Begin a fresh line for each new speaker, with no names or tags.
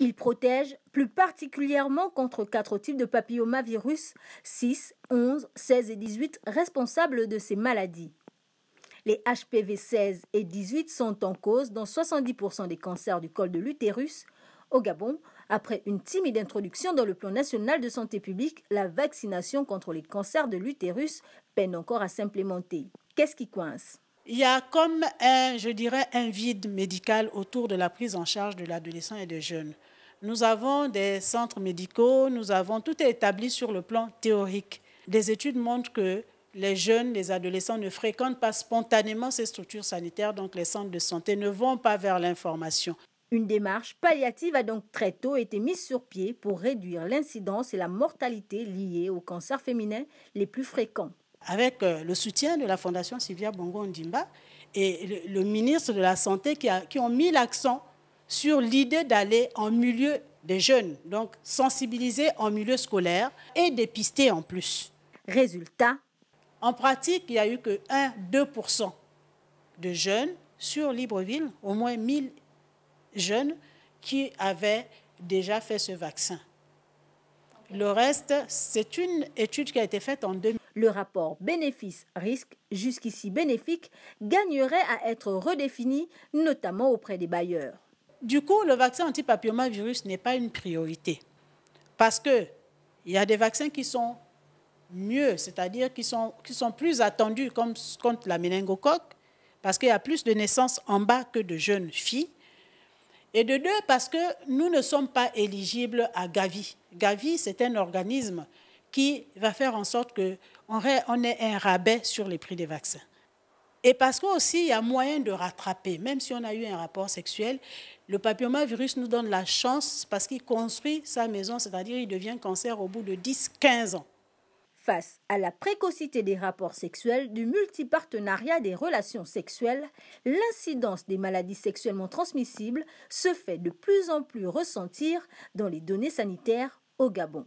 Il protège plus particulièrement contre quatre types de papillomavirus 6, 11, 16 et 18 responsables de ces maladies. Les HPV 16 et 18 sont en cause dans 70% des cancers du col de l'utérus. Au Gabon, après une timide introduction dans le plan national de santé publique, la vaccination contre les cancers de l'utérus peine encore à s'implémenter. Qu'est-ce qui coince il y a
comme un, je dirais, un vide médical autour de la prise en charge de l'adolescent et des jeunes. Nous avons des centres médicaux, nous avons tout établi sur le plan théorique. Des études montrent que les jeunes, les adolescents ne fréquentent pas spontanément ces structures sanitaires, donc les centres de santé ne vont pas vers l'information. Une démarche palliative
a donc très tôt été mise sur pied pour réduire l'incidence et la mortalité liées aux cancers
féminins les plus fréquents avec euh, le soutien de la Fondation Sylvia Bongo Ndimba et le, ministre de la Santé qui, qui ont mis l'accent sur l'idée d'aller en milieu des jeunes, donc sensibiliser en milieu scolaire et dépister en plus. Résultat En pratique, il n'y a eu que 1-2% de jeunes sur Libreville, au moins 1000 jeunes qui avaient déjà fait ce vaccin. Le reste, c'est une étude qui a été faite en 2000. Le rapport bénéfice-risque, jusqu'ici bénéfique, gagnerait
à être redéfini, notamment auprès des bailleurs.
Du coup, le vaccin anti-papillomavirus n'est pas une priorité. Parce qu'il y a des vaccins qui sont mieux, c'est-à-dire qui sont, plus attendus comme contre la méningocoque, parce qu'il y a plus de naissances en bas que de jeunes filles. Et de deux, parce que nous ne sommes pas éligibles à Gavi. Gavi, c'est un organisme qui va faire en sorte qu'on ait un rabais sur les prix des vaccins. Et parce qu'aussi, il y a moyen de rattraper. Même si on a eu un rapport sexuel, le papillomavirus nous donne la chance parce qu'il construit sa maison, c'est-à-dire il devient cancer au bout de 10-15 ans
face à la précocité des rapports sexuels, du multipartenariat des relations sexuelles, l'incidence des maladies sexuellement transmissibles se fait de plus en plus ressentir dans les données sanitaires au Gabon.